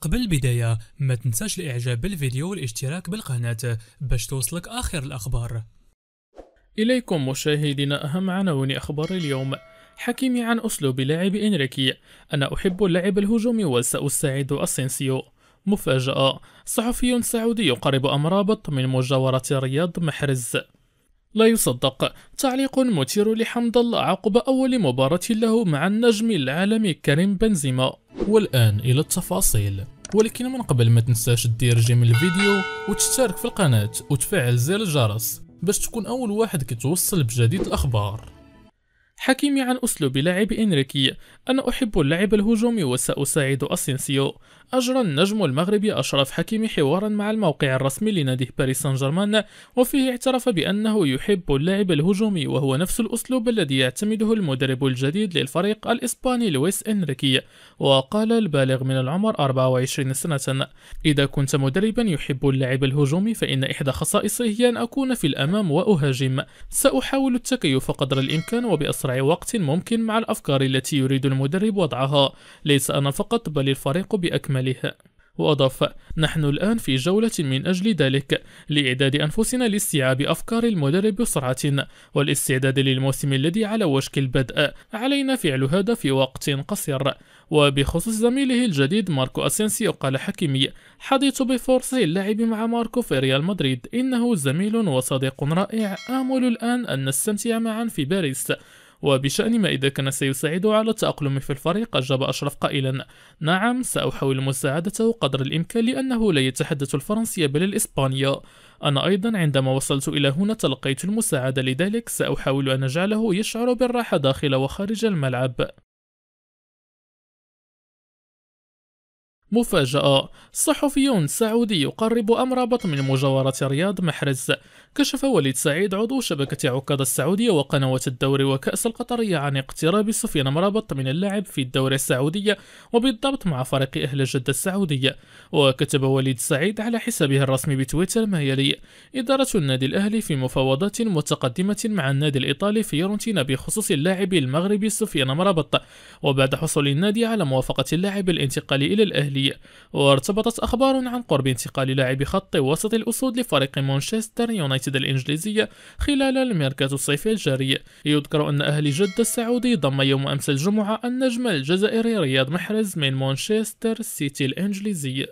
قبل البداية ما تنساش الاعجاب بالفيديو والاشتراك بالقناة باش توصلك اخر الاخبار اليكم مشاهدينا اهم عناوين اخبار اليوم حكيمي عن اسلوب لاعب انريكي انا احب اللعب الهجومي وساساعد اسينسيو مفاجأة صحفي سعودي يقرب امرابط من مجاورة رياض محرز لا يصدق تعليق مثير لحمد الله عقب أول مباراة له مع النجم العالمي كريم بنزيما والآن إلى التفاصيل ولكن من قبل ما تنساش تدير جيم الفيديو وتشترك في القناة وتفعل زر الجرس باش تكون أول واحد كتوصل بجديد الأخبار حكيمي عن أسلوب لعب إنريكي أنا أحب اللعب الهجومي وسأساعد أسينسيو أجرى النجم المغربي أشرف حكيمي حوارا مع الموقع الرسمي لنادي باريس سان جيرمان وفيه اعترف بأنه يحب اللعب الهجومي وهو نفس الأسلوب الذي يعتمده المدرب الجديد للفريق الإسباني لويس إنريكي وقال البالغ من العمر 24 سنة إذا كنت مدربا يحب اللعب الهجومي فإن إحدى خصائصه هي أن أكون في الأمام وأهاجم سأحاول التكيف قدر الإمكان وبأسرع أسرع وقت ممكن مع الأفكار التي يريد المدرب وضعها ليس أنا فقط بل الفريق بأكمله وأضاف نحن الآن في جولة من أجل ذلك لإعداد أنفسنا لاستيعاب أفكار المدرب بسرعة والاستعداد للموسم الذي على وشك البدء علينا فعل هذا في وقت قصير وبخصوص زميله الجديد ماركو أسينسيو قال حكيمي حظيت بفرصة اللعب مع ماركو في ريال مدريد إنه زميل وصديق رائع آمل الآن أن نستمتع معا في باريس وبشأن ما إذا كان سيساعده على التأقلم في الفريق أجاب أشرف قائلا نعم سأحاول مساعدته قدر الإمكان لأنه لا يتحدث الفرنسية بل الإسبانية أنا أيضا عندما وصلت إلى هنا تلقيت المساعدة لذلك سأحاول أن أجعله يشعر بالراحة داخل وخارج الملعب مفاجأة صحفي سعودي يقرب أمر بطم مجاورة رياض محرز كشف وليد سعيد عضو شبكة عكاظ السعودية وقنوات الدوري وكأس القطرية عن اقتراب سفيان مرابط من اللعب في الدوري السعودية وبالضبط مع فريق أهل جدة السعودية وكتب وليد سعيد على حسابه الرسمي بتويتر ما يلي إدارة النادي الأهلي في مفاوضات متقدمة مع النادي الإيطالي في يورنتينا بخصوص اللاعب المغربي سفيان مرابط وبعد حصول النادي على موافقة اللاعب الانتقال إلى الأهلي السعودية وارتبطت أخبار عن قرب انتقال لاعب خط وسط الأسود لفريق مانشستر يونايتد الإنجليزي خلال الميركاتو الصيفي الجاري يذكر أن أهل جدة السعودي ضم يوم أمس الجمعة النجم الجزائري رياض محرز من مانشستر سيتي الإنجليزي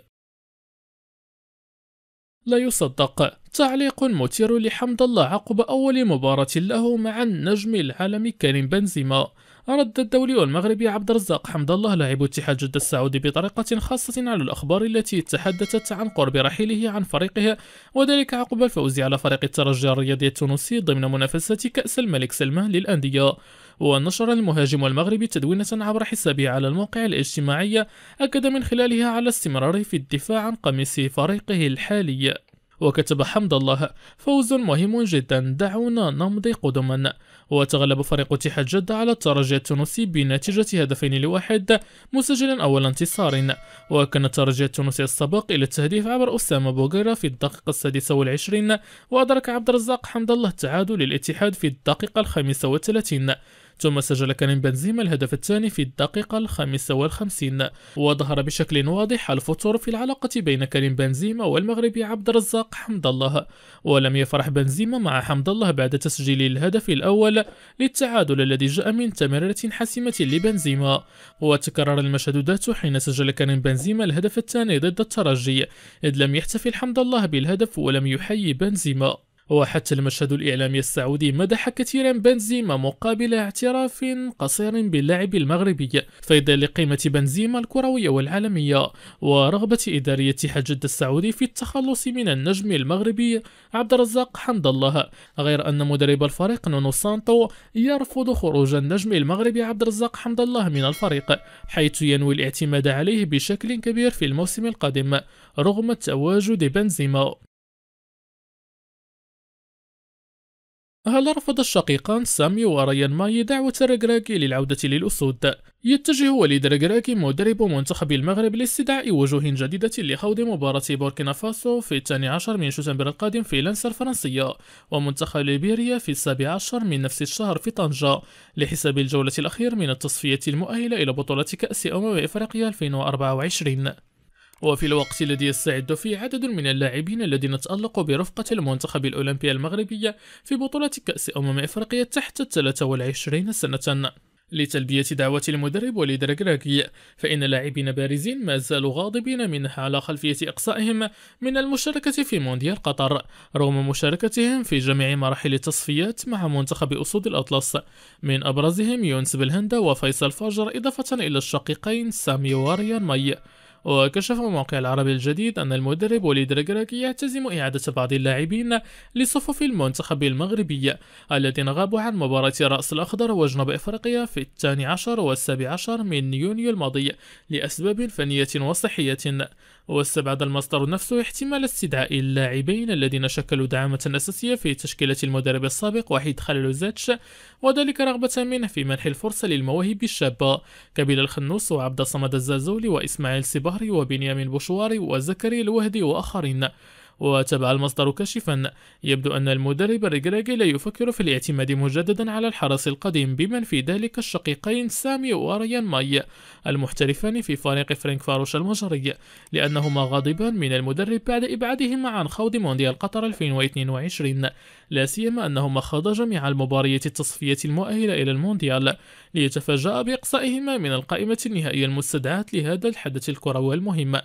لا يصدق تعليق مثير لحمد الله عقب أول مباراة له مع النجم العالمي كريم بنزيما رد الدولي والمغربي عبد الرزاق حمد الله لاعب اتحاد جدة السعودي بطريقة خاصة على الأخبار التي تحدثت عن قرب رحيله عن فريقه وذلك عقب الفوز على فريق الترجي الرياضي التونسي ضمن منافسة كأس الملك سلمان للأندية ونشر المهاجم المغربي تدوينة عبر حسابه على الموقع الاجتماعي أكد من خلالها على استمراره في الدفاع عن قميص فريقه الحالي وكتب حمد الله فوز مهم جدا دعونا نمضي قدما وتغلب فريق اتحاد جدة على الترجي التونسي بنتيجة هدفين لواحد مسجلا أول انتصار وكان الترجي التونسي السابق إلى التهديف عبر أسامة بوغيرا في الدقيقة السادسة والعشرين وأدرك عبد الرزاق حمد الله التعادل للاتحاد في الدقيقة الخامسة والثلاثين ثم سجل كريم بنزيما الهدف الثاني في الدقيقة الخامسة والخمسين وظهر بشكل واضح الفتور في العلاقة بين كريم بنزيما والمغربي عبد الرزاق حمد الله ولم يفرح بنزيما مع حمد الله بعد تسجيل الهدف الأول للتعادل الذي جاء من تمريرة حاسمة لبنزيما وتكرر المشهدات حين سجل كريم بنزيما الهدف الثاني ضد الترجي إذ لم يحتفل حمد الله بالهدف ولم يحيي بنزيما وحتى المشهد الإعلامي السعودي مدح كثيرا بنزيما مقابل اعتراف قصير باللاعب المغربي في لقيمة بنزيما الكروية والعالمية ورغبة إدارية اتحاد جدة السعودي في التخلص من النجم المغربي عبد الرزاق حمد الله غير أن مدرب الفريق نونو سانتو يرفض خروج النجم المغربي عبد الرزاق حمد الله من الفريق حيث ينوي الاعتماد عليه بشكل كبير في الموسم القادم رغم تواجد بنزيما هل رفض الشقيقان سامي وريان ماي دعوة راكراكي للعودة للأسود؟ يتجه وليد راكراكي مدرب منتخب المغرب لاستدعاء وجوه جديدة لخوض مباراة بوركينا فاسو في الثاني عشر من شتنبر القادم في لانس الفرنسية ومنتخب ليبيريا في السابع عشر من نفس الشهر في طنجة لحساب الجولة الأخير من التصفية المؤهلة إلى بطولة كأس أمم إفريقيا 2024 وفي الوقت الذي يستعد فيه عدد من اللاعبين الذين تألقوا برفقة المنتخب الأولمبي المغربي في بطولة كأس أمم إفريقيا تحت 23 سنة لتلبية دعوة المدرب وليد ركراكي فإن لاعبين بارزين ما زالوا غاضبين منها على خلفية إقصائهم من المشاركة في مونديال قطر رغم مشاركتهم في جميع مراحل التصفيات مع منتخب أسود الأطلس من أبرزهم يونس بلهندا وفيصل فاجر إضافة إلى الشقيقين سامي وريان مي وكشف موقع العربي الجديد أن المدرب وليد ركراكي يعتزم إعادة بعض اللاعبين لصفوف المنتخب المغربي الذين غابوا عن مباراة رأس الأخضر وجنوب إفريقيا في الثاني عشر والسابع عشر من يونيو الماضي لأسباب فنية وصحية واستبعد المصدر نفسه احتمال استدعاء اللاعبين الذين شكلوا دعامة أساسية في تشكيلة المدرب السابق وحيد خليلوزاتش وذلك رغبة منه في منح الفرصة للمواهب الشابة كبيل الخنوس وعبد الصمد الزازولي وإسماعيل سبهري وبنيامين بوشواري وزكري الوهدي وآخرين وتابع المصدر كاشفا يبدو أن المدرب الرجراجي لا يفكر في الاعتماد مجددا على الحرس القديم بمن في ذلك الشقيقين سامي وريان ماي المحترفان في فريق فرانك فاروش المجري لأنهما غاضبان من المدرب بعد إبعادهما عن خوض مونديال قطر 2022 لا سيما أنهما خاضا جميع المباريات التصفية المؤهلة إلى المونديال ليتفاجأ بإقصائهما من القائمة النهائية المستدعاة لهذا الحدث الكروي المهم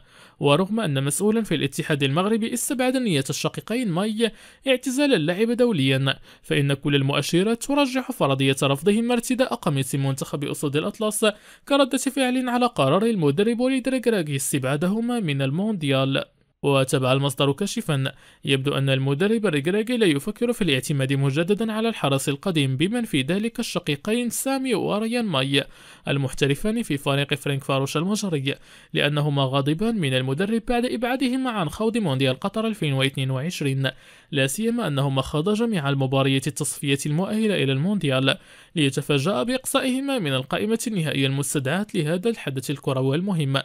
ورغم أن مسؤولا في الاتحاد المغربي استبعد نية الشقيقين ماي اعتزال اللعب دوليا فإن كل المؤشرات ترجح فرضية رفضهما ارتداء قميص منتخب أسود الأطلس كردة فعل على قرار المدرب لدريغراغي استبعادهما من المونديال وتابع المصدر كاشفا يبدو أن المدرب الريغراغي لا يفكر في الاعتماد مجددا على الحرس القديم بمن في ذلك الشقيقين سامي وريان ماي المحترفان في فريق فرانك فاروش المجري لأنهما غاضبان من المدرب بعد إبعادهما عن خوض مونديال قطر 2022 لا سيما أنهما خاضا جميع المباريات التصفية المؤهلة إلى المونديال ليتفاجأ بإقصائهما من القائمة النهائية المستدعاة لهذا الحدث الكروي المهم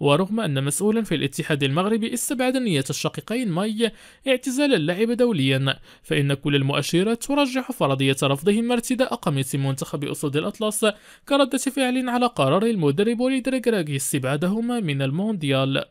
ورغم أن مسؤولا في الاتحاد المغربي استبعد بعد نية الشقيقين ماي اعتزال اللعب دوليا فإن كل المؤشرات ترجح فرضية رفضهما ارتداء قميص منتخب أسود الأطلس كردة فعل على قرار المدرب لدريغراغي استبعادهما من المونديال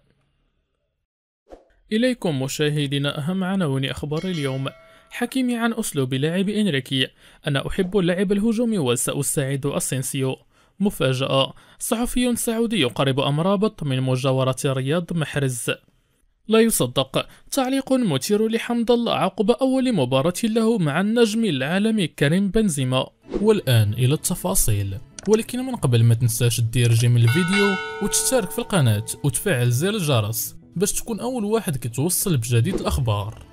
إليكم مشاهدينا أهم عناوين أخبار اليوم حكيمي عن أسلوب لعب إنريكي أنا أحب اللعب الهجومي وسأساعد أسينسيو مفاجأة صحفي سعودي يقرب أمرابط من مجاورة رياض محرز لا يصدق تعليق مثير لحمد الله عقب أول مباراة له مع النجم العالمي كريم بنزيما والآن إلى التفاصيل ولكن من قبل ما تنساش دير جيم الفيديو وتشترك في القناة وتفعل زر الجرس باش تكون أول واحد كتوصل بجديد الأخبار